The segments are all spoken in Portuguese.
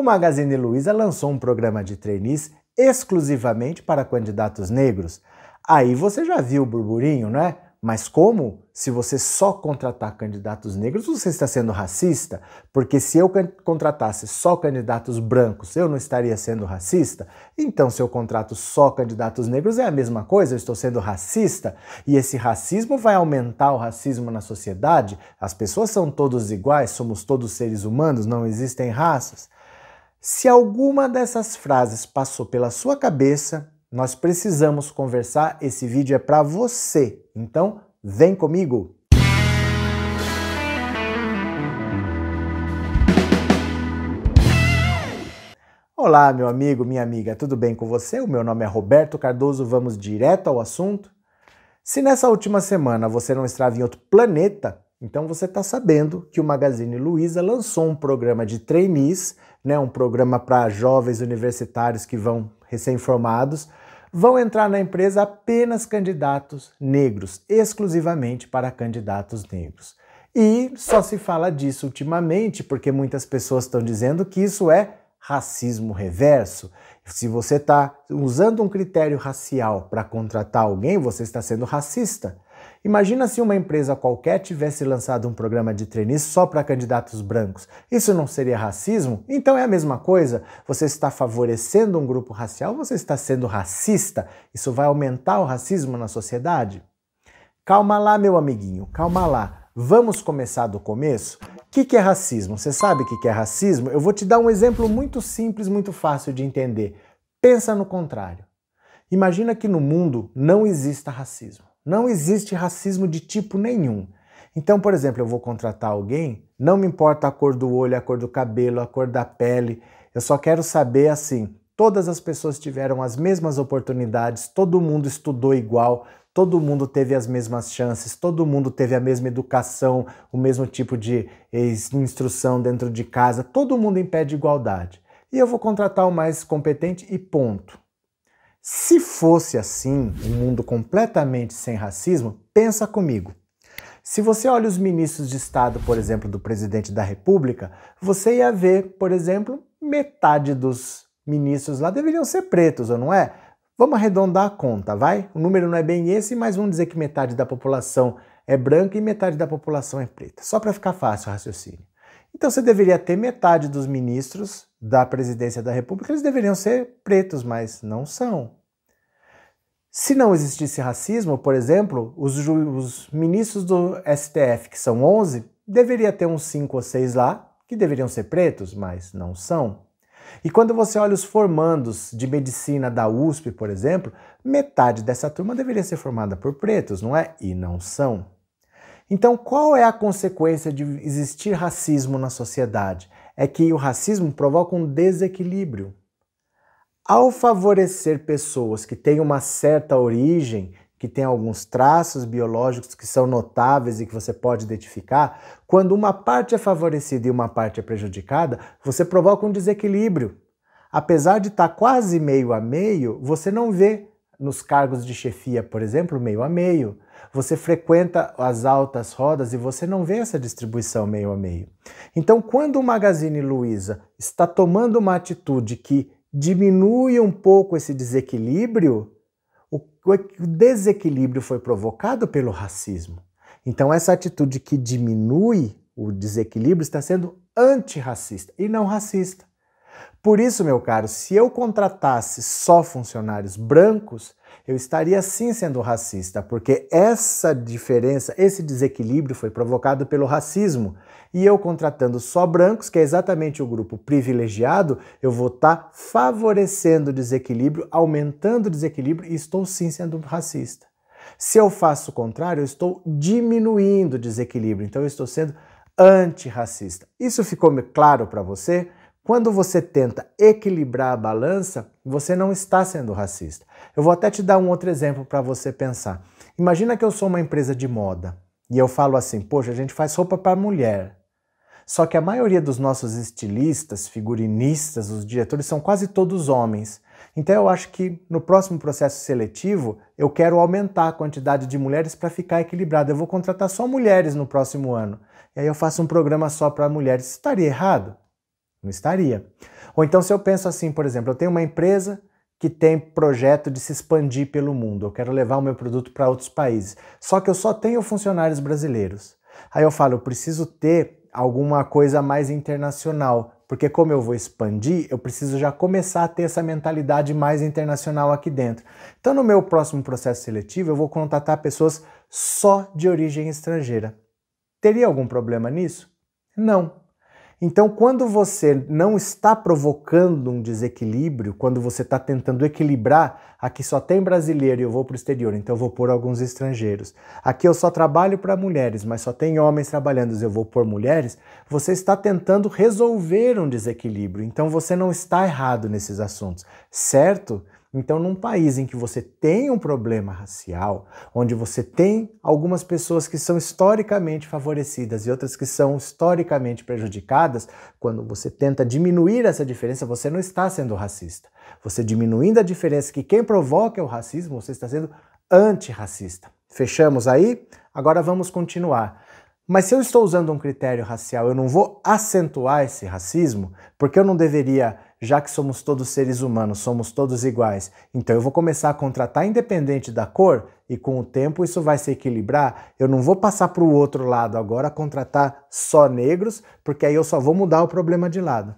o Magazine Luiza lançou um programa de trainees exclusivamente para candidatos negros. Aí você já viu o burburinho, né? Mas como? Se você só contratar candidatos negros, você está sendo racista? Porque se eu contratasse só candidatos brancos, eu não estaria sendo racista? Então, se eu contrato só candidatos negros, é a mesma coisa, eu estou sendo racista? E esse racismo vai aumentar o racismo na sociedade? As pessoas são todos iguais, somos todos seres humanos, não existem raças? Se alguma dessas frases passou pela sua cabeça, nós precisamos conversar. Esse vídeo é para você. Então, vem comigo. Olá, meu amigo, minha amiga, tudo bem com você? O meu nome é Roberto Cardoso, vamos direto ao assunto. Se nessa última semana você não estava em outro planeta, então você está sabendo que o Magazine Luiza lançou um programa de trainees né, um programa para jovens universitários que vão recém-formados, vão entrar na empresa apenas candidatos negros, exclusivamente para candidatos negros. E só se fala disso ultimamente porque muitas pessoas estão dizendo que isso é racismo reverso. Se você está usando um critério racial para contratar alguém, você está sendo racista. Imagina se uma empresa qualquer tivesse lançado um programa de trainees só para candidatos brancos. Isso não seria racismo? Então é a mesma coisa. Você está favorecendo um grupo racial, você está sendo racista. Isso vai aumentar o racismo na sociedade? Calma lá, meu amiguinho, calma lá. Vamos começar do começo? O que, que, é racismo? Você sabe o que, que é racismo? Eu vou te dar um exemplo muito simples, muito fácil de entender. Pensa no contrário. Imagina que no mundo não exista racismo. Não existe racismo de tipo nenhum. Então, por exemplo, eu vou contratar alguém, não me importa a cor do olho, a cor do cabelo, a cor da pele, eu só quero saber assim: todas as pessoas tiveram as mesmas oportunidades, todo mundo estudou igual, todo mundo teve as mesmas chances, todo mundo teve a mesma educação, o mesmo tipo de eh, instrução dentro de casa, todo mundo em pé de igualdade. E eu vou contratar o mais competente e ponto. Se fosse assim, um mundo completamente sem racismo, pensa comigo. Se você olha os ministros de Estado, por exemplo, do presidente da República, você ia ver, por exemplo, metade dos ministros lá deveriam ser pretos, ou não é? Vamos arredondar a conta, vai? O número não é bem esse, mas vamos dizer que metade da população é branca e metade da população é preta. Só para ficar fácil o raciocínio. Então você deveria ter metade dos ministros da presidência da República, eles deveriam ser pretos, mas não são. Se não existisse racismo, por exemplo, os, os ministros do STF, que são 11, deveria ter uns 5 ou 6 lá, que deveriam ser pretos, mas não são. E quando você olha os formandos de medicina da USP, por exemplo, metade dessa turma deveria ser formada por pretos, não é? E não são. Então, qual é a consequência de existir racismo na sociedade? É que o racismo provoca um desequilíbrio. Ao favorecer pessoas que têm uma certa origem, que têm alguns traços biológicos que são notáveis e que você pode identificar, quando uma parte é favorecida e uma parte é prejudicada, você provoca um desequilíbrio. Apesar de estar tá quase meio a meio, você não vê nos cargos de chefia, por exemplo, meio a meio. Você frequenta as altas rodas e você não vê essa distribuição meio a meio. Então, quando o Magazine Luiza está tomando uma atitude que diminui um pouco esse desequilíbrio, o desequilíbrio foi provocado pelo racismo. Então, essa atitude que diminui o desequilíbrio está sendo antirracista e não racista. Por isso, meu caro, se eu contratasse só funcionários brancos, eu estaria sim sendo racista, porque essa diferença, esse desequilíbrio foi provocado pelo racismo. E eu contratando só brancos, que é exatamente o grupo privilegiado, eu vou estar tá favorecendo o desequilíbrio, aumentando o desequilíbrio e estou sim sendo racista. Se eu faço o contrário, eu estou diminuindo o desequilíbrio, então eu estou sendo antirracista. Isso ficou claro para você? Quando você tenta equilibrar a balança, você não está sendo racista. Eu vou até te dar um outro exemplo para você pensar. Imagina que eu sou uma empresa de moda e eu falo assim: poxa, a gente faz roupa para mulher. Só que a maioria dos nossos estilistas, figurinistas, os diretores são quase todos homens. Então eu acho que no próximo processo seletivo eu quero aumentar a quantidade de mulheres para ficar equilibrado. Eu vou contratar só mulheres no próximo ano. E aí eu faço um programa só para mulheres. Estaria errado? Não estaria. Ou então, se eu penso assim, por exemplo, eu tenho uma empresa que tem projeto de se expandir pelo mundo, eu quero levar o meu produto para outros países, só que eu só tenho funcionários brasileiros. Aí eu falo, eu preciso ter alguma coisa mais internacional, porque como eu vou expandir, eu preciso já começar a ter essa mentalidade mais internacional aqui dentro. Então, no meu próximo processo seletivo, eu vou contratar pessoas só de origem estrangeira. Teria algum problema nisso? Não. Então, quando você não está provocando um desequilíbrio, quando você está tentando equilibrar, aqui só tem brasileiro e eu vou para o exterior, então eu vou pôr alguns estrangeiros. Aqui eu só trabalho para mulheres, mas só tem homens trabalhando, eu vou pôr mulheres. Você está tentando resolver um desequilíbrio, então você não está errado nesses assuntos, certo? Então, num país em que você tem um problema racial, onde você tem algumas pessoas que são historicamente favorecidas e outras que são historicamente prejudicadas, quando você tenta diminuir essa diferença, você não está sendo racista. Você diminuindo a diferença que quem provoca é o racismo, você está sendo antirracista. Fechamos aí? Agora vamos continuar. Mas se eu estou usando um critério racial, eu não vou acentuar esse racismo, porque eu não deveria já que somos todos seres humanos, somos todos iguais, então eu vou começar a contratar independente da cor e com o tempo isso vai se equilibrar. Eu não vou passar para o outro lado agora contratar só negros, porque aí eu só vou mudar o problema de lado.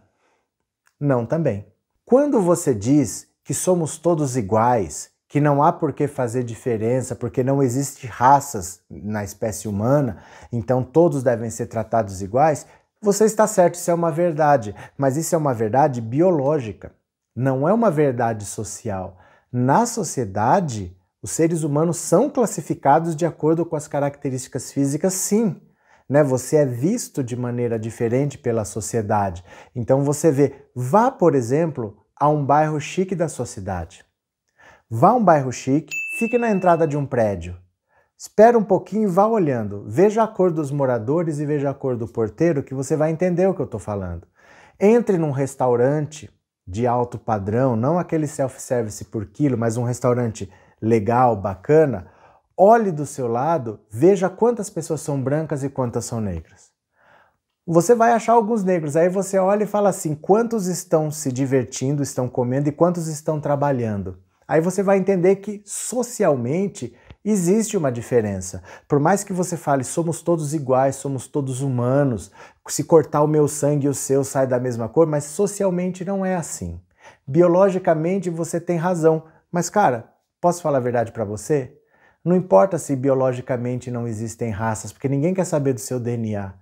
Não também. Quando você diz que somos todos iguais, que não há por que fazer diferença, porque não existe raças na espécie humana, então todos devem ser tratados iguais, você está certo, isso é uma verdade, mas isso é uma verdade biológica, não é uma verdade social. Na sociedade, os seres humanos são classificados de acordo com as características físicas, sim. Né? Você é visto de maneira diferente pela sociedade. Então você vê, vá, por exemplo, a um bairro chique da sua cidade. Vá a um bairro chique, fique na entrada de um prédio. Espera um pouquinho e vá olhando. Veja a cor dos moradores e veja a cor do porteiro que você vai entender o que eu estou falando. Entre num restaurante de alto padrão, não aquele self-service por quilo, mas um restaurante legal, bacana. Olhe do seu lado, veja quantas pessoas são brancas e quantas são negras. Você vai achar alguns negros, aí você olha e fala assim: quantos estão se divertindo, estão comendo e quantos estão trabalhando. Aí você vai entender que socialmente Existe uma diferença. Por mais que você fale somos todos iguais, somos todos humanos, se cortar o meu sangue e o seu sai da mesma cor, mas socialmente não é assim. Biologicamente você tem razão, mas cara, posso falar a verdade para você? Não importa se biologicamente não existem raças, porque ninguém quer saber do seu DNA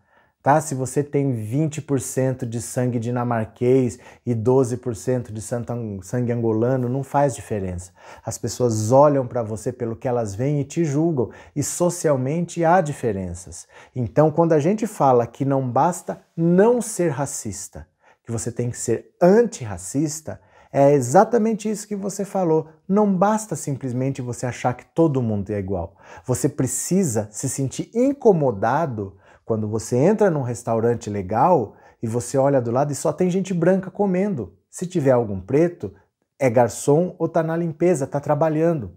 tá? Se você tem 20% de sangue dinamarquês e 12% de sangue angolano, não faz diferença. As pessoas olham para você pelo que elas veem e te julgam, e socialmente há diferenças. Então, quando a gente fala que não basta não ser racista, que você tem que ser antirracista, é exatamente isso que você falou. Não basta simplesmente você achar que todo mundo é igual. Você precisa se sentir incomodado quando você entra num restaurante legal e você olha do lado e só tem gente branca comendo. Se tiver algum preto, é garçom ou está na limpeza, está trabalhando.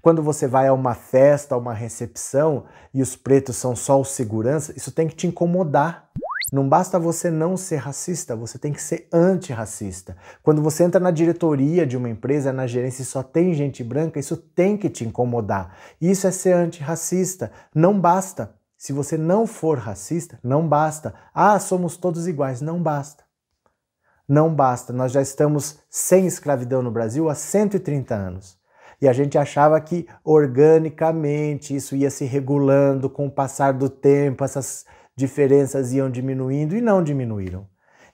Quando você vai a uma festa, a uma recepção e os pretos são só o segurança, isso tem que te incomodar. Não basta você não ser racista, você tem que ser antirracista. Quando você entra na diretoria de uma empresa, na gerência e só tem gente branca, isso tem que te incomodar. Isso é ser antirracista. Não basta. Se você não for racista, não basta. Ah, somos todos iguais. Não basta. Não basta. Nós já estamos sem escravidão no Brasil há 130 anos. E a gente achava que organicamente isso ia se regulando com o passar do tempo, essas diferenças iam diminuindo e não diminuíram.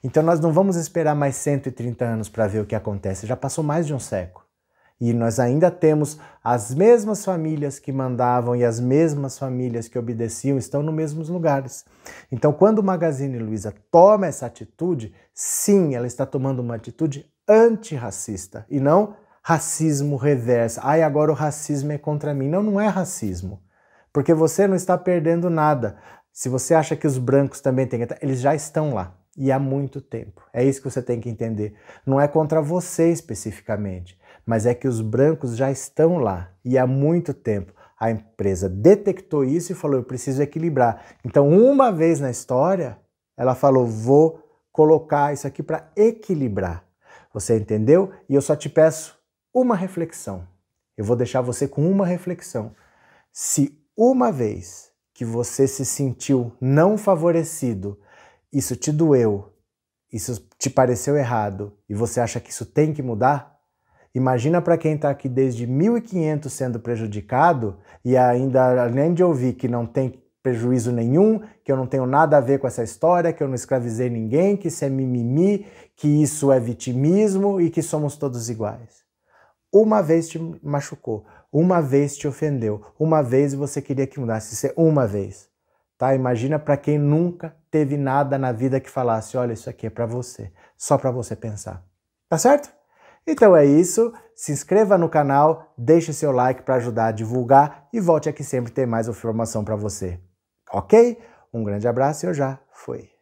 Então nós não vamos esperar mais 130 anos para ver o que acontece, já passou mais de um século. E nós ainda temos as mesmas famílias que mandavam e as mesmas famílias que obedeciam estão nos mesmos lugares. Então, quando o Magazine Luiza toma essa atitude, sim, ela está tomando uma atitude antirracista e não racismo reverso. Ai, agora o racismo é contra mim. Não, não é racismo. Porque você não está perdendo nada. Se você acha que os brancos também têm que. Eles já estão lá e há muito tempo. É isso que você tem que entender. Não é contra você especificamente mas é que os brancos já estão lá e há muito tempo. A empresa detectou isso e falou: eu preciso equilibrar. Então, uma vez na história, ela falou: vou colocar isso aqui para equilibrar. Você entendeu? E eu só te peço uma reflexão. Eu vou deixar você com uma reflexão. Se uma vez que você se sentiu não favorecido, isso te doeu, isso te pareceu errado e você acha que isso tem que mudar, Imagina para quem está aqui desde 1500 sendo prejudicado e ainda, além de ouvir que não tem prejuízo nenhum, que eu não tenho nada a ver com essa história, que eu não escravizei ninguém, que isso é mimimi, que isso é vitimismo e que somos todos iguais. Uma vez te machucou, uma vez te ofendeu, uma vez você queria que mudasse, isso é uma vez. Tá? Imagina para quem nunca teve nada na vida que falasse, olha, isso aqui é para você, só para você pensar. Tá certo? Então é isso, se inscreva no canal, deixe seu like para ajudar a divulgar e volte aqui sempre ter mais informação para você. Ok? Um grande abraço e eu já fui.